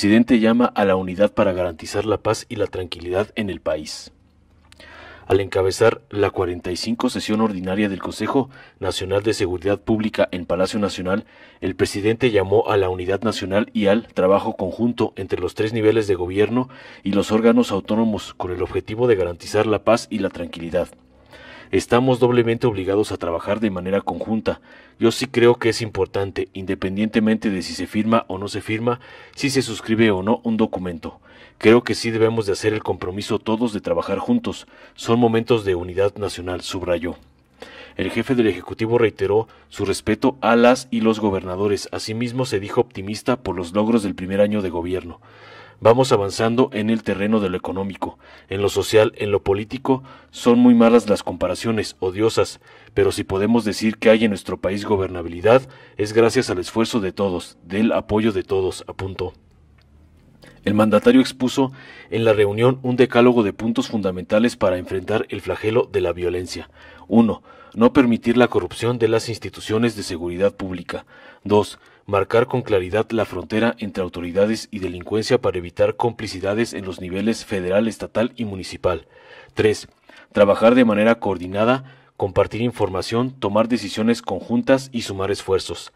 presidente llama a la unidad para garantizar la paz y la tranquilidad en el país. Al encabezar la 45 sesión ordinaria del Consejo Nacional de Seguridad Pública en Palacio Nacional, el presidente llamó a la unidad nacional y al trabajo conjunto entre los tres niveles de gobierno y los órganos autónomos con el objetivo de garantizar la paz y la tranquilidad estamos doblemente obligados a trabajar de manera conjunta. Yo sí creo que es importante, independientemente de si se firma o no se firma, si se suscribe o no un documento. Creo que sí debemos de hacer el compromiso todos de trabajar juntos. Son momentos de unidad nacional, subrayó. El jefe del Ejecutivo reiteró su respeto a las y los gobernadores. Asimismo, se dijo optimista por los logros del primer año de gobierno. Vamos avanzando en el terreno de lo económico, en lo social, en lo político, son muy malas las comparaciones, odiosas, pero si podemos decir que hay en nuestro país gobernabilidad, es gracias al esfuerzo de todos, del apoyo de todos, apuntó. El mandatario expuso en la reunión un decálogo de puntos fundamentales para enfrentar el flagelo de la violencia. 1. No permitir la corrupción de las instituciones de seguridad pública. 2 marcar con claridad la frontera entre autoridades y delincuencia para evitar complicidades en los niveles federal, estatal y municipal. 3. Trabajar de manera coordinada, compartir información, tomar decisiones conjuntas y sumar esfuerzos.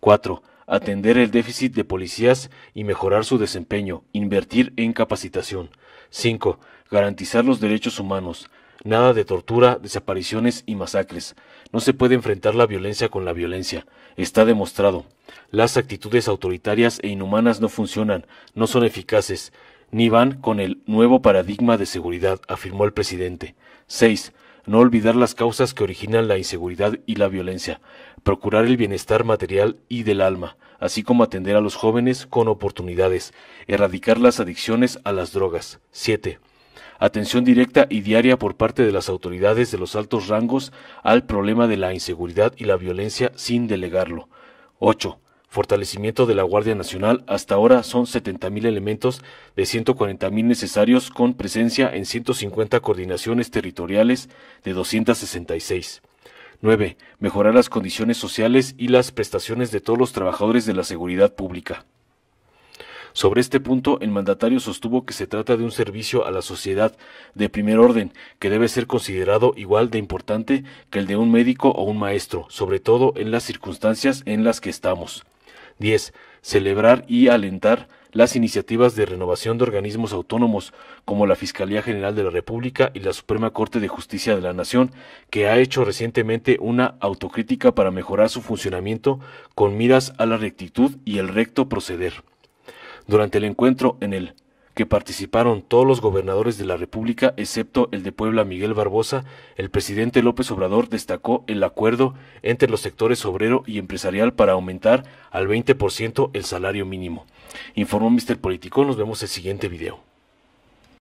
4. Atender el déficit de policías y mejorar su desempeño, invertir en capacitación. 5. Garantizar los derechos humanos, Nada de tortura, desapariciones y masacres. No se puede enfrentar la violencia con la violencia. Está demostrado. Las actitudes autoritarias e inhumanas no funcionan, no son eficaces, ni van con el nuevo paradigma de seguridad, afirmó el presidente. 6. No olvidar las causas que originan la inseguridad y la violencia. Procurar el bienestar material y del alma, así como atender a los jóvenes con oportunidades. Erradicar las adicciones a las drogas. 7 atención directa y diaria por parte de las autoridades de los altos rangos al problema de la inseguridad y la violencia sin delegarlo. 8. Fortalecimiento de la Guardia Nacional. Hasta ahora son mil elementos de mil necesarios con presencia en 150 coordinaciones territoriales de 266. 9. Mejorar las condiciones sociales y las prestaciones de todos los trabajadores de la seguridad pública. Sobre este punto, el mandatario sostuvo que se trata de un servicio a la sociedad de primer orden, que debe ser considerado igual de importante que el de un médico o un maestro, sobre todo en las circunstancias en las que estamos. 10. Celebrar y alentar las iniciativas de renovación de organismos autónomos, como la Fiscalía General de la República y la Suprema Corte de Justicia de la Nación, que ha hecho recientemente una autocrítica para mejorar su funcionamiento con miras a la rectitud y el recto proceder. Durante el encuentro en el que participaron todos los gobernadores de la República, excepto el de Puebla Miguel Barbosa, el presidente López Obrador destacó el acuerdo entre los sectores obrero y empresarial para aumentar al 20% el salario mínimo. Informó Mr. Político, nos vemos el siguiente video.